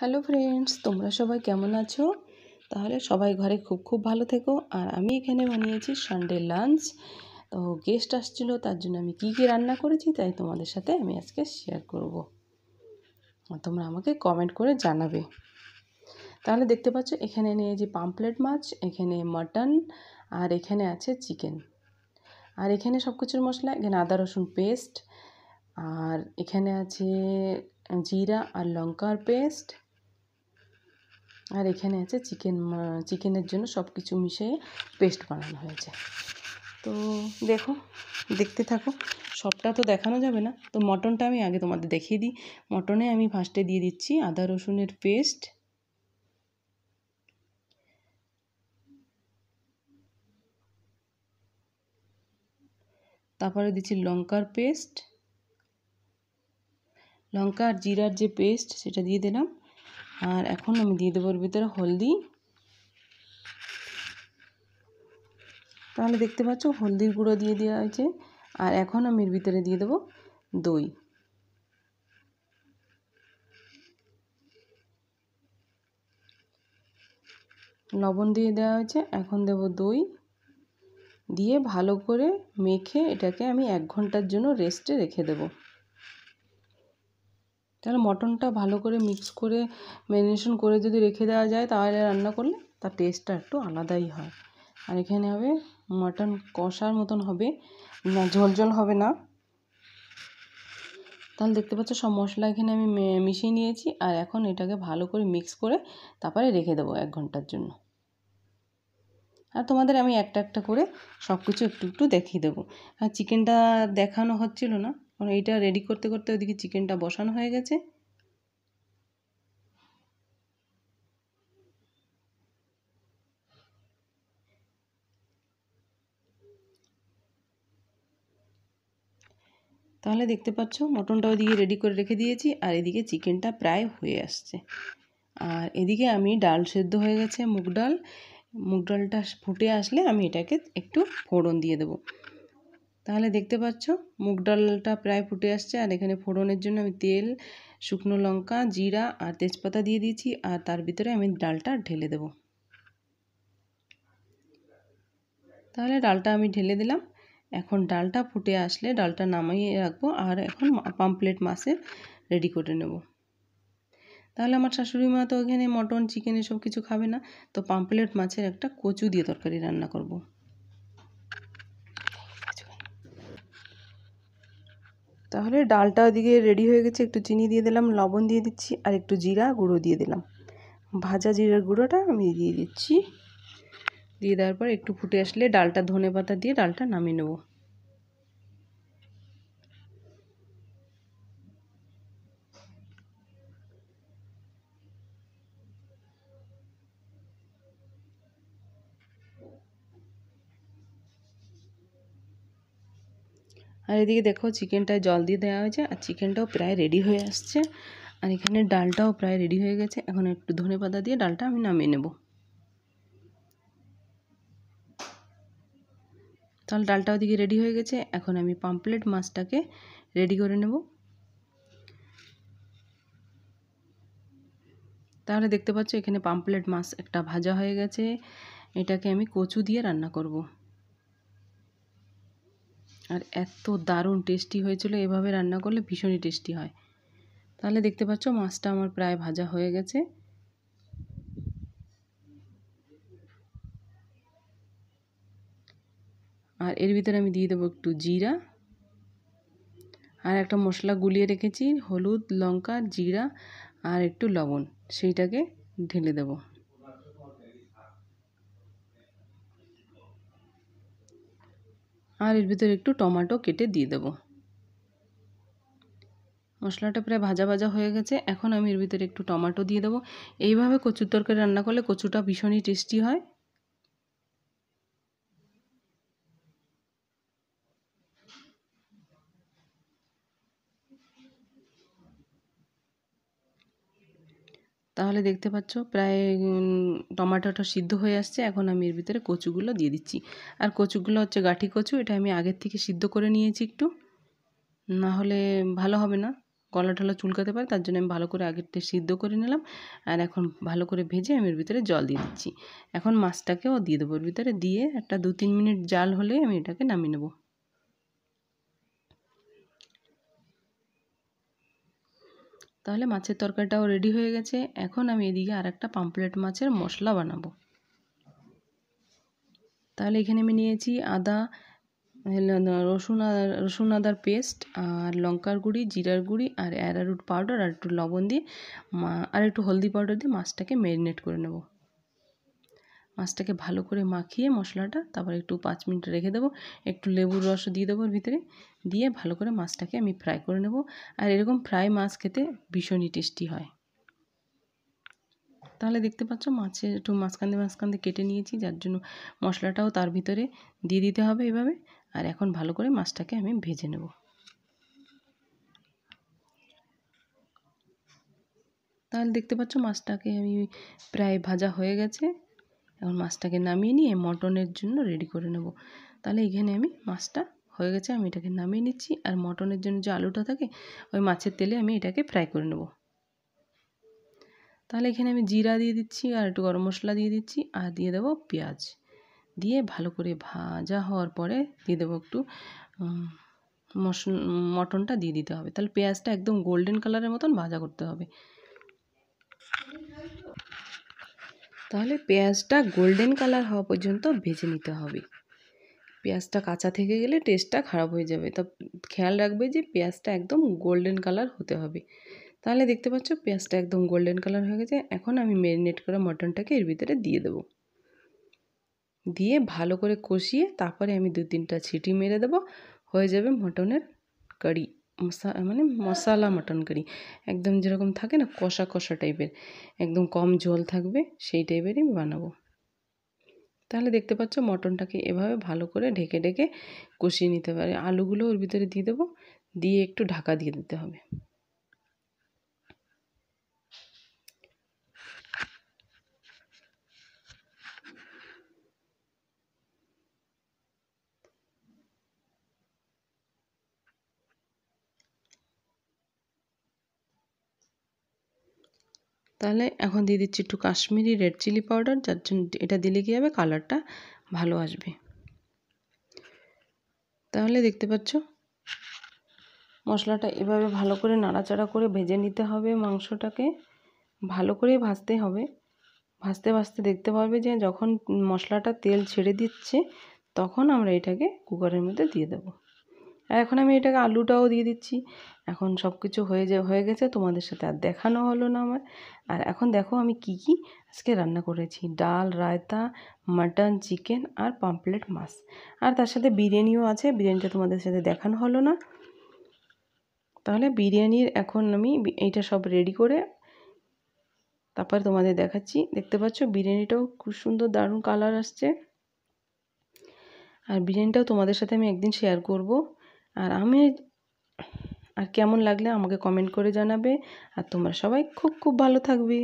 Hello friends তোমরা সবাই কেমন আছো তাহলে সবাই ঘরে খুব খুব ভালো থেকো আর আমি এখানে বানিয়েছি সানডে লাঞ্চ তো গেস্ট আসছিলো তার জন্য আমি কি কি রান্না করেছি তাই তোমাদের সাথে আমি আজকে শেয়ার করব তোমরা আমাকে কমেন্ট করে জানাবে তাহলে দেখতে পাচ্ছ এখানে নিয়েছি পাম্পলেট মাছ এখানে মটন আর এখানে আছে চিকেন আর এখানে সব কিছুর মশলা এখানে আদা রসুন পেস্ট আর এখানে আছে জিরা আর লঙ্কার পেস্ট আর এখানে আছে চিকেন চিকেনের জন্য সব কিছু মিশিয়ে পেস্ট বানানো হয়েছে তো দেখো দেখতে থাকো সবটা তো দেখানো যাবে না তো মটনটা আমি আগে তোমাদের দেখিয়ে দিই মটনে আমি ফার্স্টে দিয়ে দিচ্ছি আদা রসুনের পেস্ট তারপরে দিচ্ছি লঙ্কার পেস্ট লঙ্কা আর জিরার যে পেস্ট সেটা দিয়ে দিলাম আর এখন আমি দিয়ে দেবো ভিতরে হলদি তাহলে দেখতে পাচ্ছ হলদির গুঁড়ো দিয়ে দেওয়া হয়েছে আর এখন আমি এর ভিতরে দিয়ে দেবো দই লবণ দিয়ে দেওয়া হয়েছে এখন দেব দই দিয়ে ভালো করে মেখে এটাকে আমি এক ঘন্টার জন্য রেস্টে রেখে দেবো তাহলে মটনটা ভালো করে মিক্স করে ম্যারিনেশন করে যদি রেখে দেওয়া যায় তাহলে রান্না করলে তার টেস্টটা একটু আলাদাই হয় আর এখানে হবে মটন কষার মতন হবে না ঝোলঝোল হবে না তাহলে দেখতে পাচ্ছ সব মশলা এখানে আমি মিশিয়ে নিয়েছি আর এখন এটাকে ভালো করে মিক্স করে তারপরে রেখে দেবো এক ঘন্টার জন্য আর তোমাদের আমি একটা একটা করে সব কিছু একটু একটু দেখিয়ে দেবো আর চিকেনটা দেখানো হচ্ছিল না কারণ মানে এইটা রেডি করতে করতে ওইদিকে চিকেনটা বসানো হয়ে গেছে তাহলে দেখতে পাচ্ছ মটনটা ওইদিকে রেডি করে রেখে দিয়েছি আর এদিকে চিকেনটা প্রায় হয়ে আসছে আর এদিকে আমি ডাল সেদ্ধ হয়ে গেছে মুগ ডাল মুগ ডালটা ফুটে আসলে আমি এটাকে একটু ফোড়ন দিয়ে দেবো তাহলে দেখতে পাচ্ছ মুগ ডালটা প্রায় ফুটে আসছে আর এখানে ফোড়নের জন্য আমি তেল শুকনো লঙ্কা জিরা আর তেজপাতা দিয়ে দিয়েছি আর তার ভিতরে আমি ডালটা ঢেলে দেব তাহলে ডালটা আমি ঢেলে দিলাম এখন ডালটা ফুটে আসলে ডালটা নামিয়ে রাখবো আর এখন পাম্পলেট মাছের রেডি করে নেব তাহলে আমার শাশুড়ি মা তো ওখানে মটন চিকেন এসব কিছু খাবে না তো পাম্পলেট মাছের একটা কচু দিয়ে তরকারি রান্না করবো তাহলে ডালটা ওদিকে রেডি হয়ে গেছে একটু চিনি দিয়ে দিলাম লবণ দিয়ে দিচ্ছি আর একটু জিরা গুঁড়ো দিয়ে দিলাম ভাজা জিরার গুঁড়োটা আমি দিয়ে দিচ্ছি দিয়ে দেওয়ার পর একটু ফুটে আসলে ডালটা ধনে পাতা দিয়ে ডালটা নামিয়ে নেবো আর এদিকে দেখো চিকেনটায় জল দিয়ে দেওয়া হয়েছে আর চিকেনটাও প্রায় রেডি হয়ে আসছে আর এখানে ডালটাও প্রায় রেডি হয়ে গেছে এখন একটু ধনে পাতা দিয়ে ডালটা আমি নামিয়ে নেব তাহলে ডালটা ওদিকে রেডি হয়ে গেছে এখন আমি পাম্পলেট মাছটাকে রেডি করে নেব তাহলে দেখতে পাচ্ছ এখানে পাম্পলেট মাছ একটা ভাজা হয়ে গেছে এটাকে আমি কচু দিয়ে রান্না করব। আর এত দারুণ টেস্টি হয়েছিল এভাবে রান্না করলে ভীষণই টেস্টি হয় তাহলে দেখতে পাচ্ছ মাছটা আমার প্রায় ভাজা হয়ে গেছে আর এর ভিতরে আমি দিয়ে দেবো একটু জিরা আর একটা মশলা গুলিয়ে রেখেছি হলুদ লঙ্কা জিরা আর একটু লবণ সেইটাকে ঢেলে দেবো আর এর ভিতরে একটু টমেটো কেটে দিয়ে দেব মশলাটা প্রায় ভাজা ভাজা হয়ে গেছে এখন আমি এর ভিতরে একটু টমেটো দিয়ে দেবো এইভাবে কচুর তরকারি রান্না করলে কচুটা ভীষণই টেস্টি হয় তাহলে দেখতে পাচ্ছ প্রায় টমাটোটা সিদ্ধ হয়ে আসছে এখন আমি এর ভিতরে কচুগুলো দিয়ে দিচ্ছি আর কচুগুলো হচ্ছে গাঠি কচু এটা আমি আগের থেকে সিদ্ধ করে নিয়েছি একটু না হলে ভালো হবে না কলা ঠলা চুলকাতে পারে তার জন্য আমি ভালো করে আগের থেকে সিদ্ধ করে নিলাম আর এখন ভালো করে ভেজে আমি এর ভিতরে জল দিয়ে দিচ্ছি এখন মাছটাকেও দিয়ে দেবো এর ভিতরে দিয়ে একটা দু তিন মিনিট জাল হলে আমি এটাকে নামিয়ে নেবো তাহলে মাছের তরকারিটাও রেডি হয়ে গেছে এখন আমি এদিকে আর একটা পাম্পলেট মাছের মশলা বানাবো তাহলে এখানে আমি নিয়েছি আদা রসুন রসুন আদার পেস্ট আর লঙ্কার গুঁড়ি জিরার গুঁড়ি আর অ্যারারুট পাউডার আর একটু লবণ দিয়ে আর একটু হলদি পাউডার দিয়ে মাছটাকে ম্যারিনেট করে নেবো মাছটাকে ভালো করে মাখিয়ে মশলাটা তারপর একটু পাঁচ মিনিট রেখে দেবো একটু লেবুর রস দিয়ে দেবো ভিতরে দিয়ে ভালো করে মাছটাকে আমি ফ্রাই করে নেব আর এরকম ফ্রাই মাছ খেতে ভীষণই টেস্টি হয় তাহলে দেখতে পাচ্ছ মাছের একটু মাঝখান দিয়ে কেটে নিয়েছি যার জন্য মশলাটাও তার ভিতরে দিয়ে দিতে হবে এভাবে আর এখন ভালো করে মাছটাকে আমি ভেজে নেব তাহলে দেখতে পাচ্ছ মাছটাকে আমি প্রায় ভাজা হয়ে গেছে এখন মাছটাকে নামিয়ে নিয়ে মটনের জন্য রেডি করে নেব তাহলে এখানে আমি মাছটা হয়ে গেছে আমি এটাকে নামিয়ে নিচ্ছি আর মটনের জন্য যে আলুটা থাকে ওই মাছের তেলে আমি এটাকে ফ্রাই করে নেব তাহলে এখানে আমি জিরা দিয়ে দিচ্ছি আর একটু গরম মশলা দিয়ে দিচ্ছি আর দিয়ে দেবো পেঁয়াজ দিয়ে ভালো করে ভাজা হওয়ার পরে দিয়ে দেবো একটু মশলা মটনটা দিয়ে দিতে হবে তাহলে পেঁয়াজটা একদম গোল্ডেন কালারের মতন ভাজা করতে হবে তাহলে পেঁয়াজটা গোল্ডেন কালার হওয়া পর্যন্ত ভেজে নিতে হবে পেঁয়াজটা কাঁচা থেকে গেলে টেস্টটা খারাপ হয়ে যাবে তা খেয়াল রাখবে যে পেঁয়াজটা একদম গোল্ডেন কালার হতে হবে তাহলে দেখতে পাচ্ছ পেঁয়াজটা একদম গোল্ডেন কালার হয়ে গেছে এখন আমি ম্যারিনেট করা মটনটাকে এর ভিতরে দিয়ে দেবো দিয়ে ভালো করে কষিয়ে তারপরে আমি দু তিনটা ছিটি মেরে দেবো হয়ে যাবে মটনের কারি মশা মানে মশালা মাটন কারি একদম যেরকম থাকে না কষা কষা টাইপের একদম কম জল থাকবে সেই টাইপেরই বানাবো তাহলে দেখতে পাচ্ছ মটনটাকে এভাবে ভালো করে ঢেকে ঢেকে কষিয়ে নিতে পারে আলুগুলো ওর ভিতরে দিয়ে দেবো দিয়ে একটু ঢাকা দিয়ে দিতে হবে তাহলে এখন দিয়ে দিচ্ছি একটু কাশ্মীরি রেড চিলি পাউডার যার জন্য এটা দিলে কী হবে কালারটা ভালো আসবে তাহলে দেখতে পাচ্ছ মশলাটা এভাবে ভালো করে নাড়াচাড়া করে ভেজে নিতে হবে মাংসটাকে ভালো করে ভাজতে হবে ভাজতে ভাজতে দেখতে পাবে যে যখন মশলাটা তেল ছেড়ে দিচ্ছে তখন আমরা এটাকে কুকারের মধ্যে দিয়ে দেবো এখন আমি এটাকে আলুটাও দিয়ে দিচ্ছি এখন সব কিছু হয়ে যে হয়ে গেছে তোমাদের সাথে আর দেখানো হলো না আমার আর এখন দেখো আমি কি কি আজকে রান্না করেছি ডাল রায়তা মাটন চিকেন আর পাম্পলেট মাছ আর তার সাথে বিরিয়ানিও আছে বিরিয়ানিটা তোমাদের সাথে দেখানো হলো না তাহলে বিরিয়ানির এখন আমি এইটা সব রেডি করে তারপরে তোমাদের দেখাচ্ছি দেখতে পাচ্ছ বিরিয়ানিটাও খুব সুন্দর দারুণ কালার আসছে আর বিরিয়ানিটাও তোমাদের সাথে আমি একদিন শেয়ার করবো আর আমি আর কেমন লাগলে আমাকে কমেন্ট করে জানাবে আর তোমরা সবাই খুব খুব ভালো থাকবে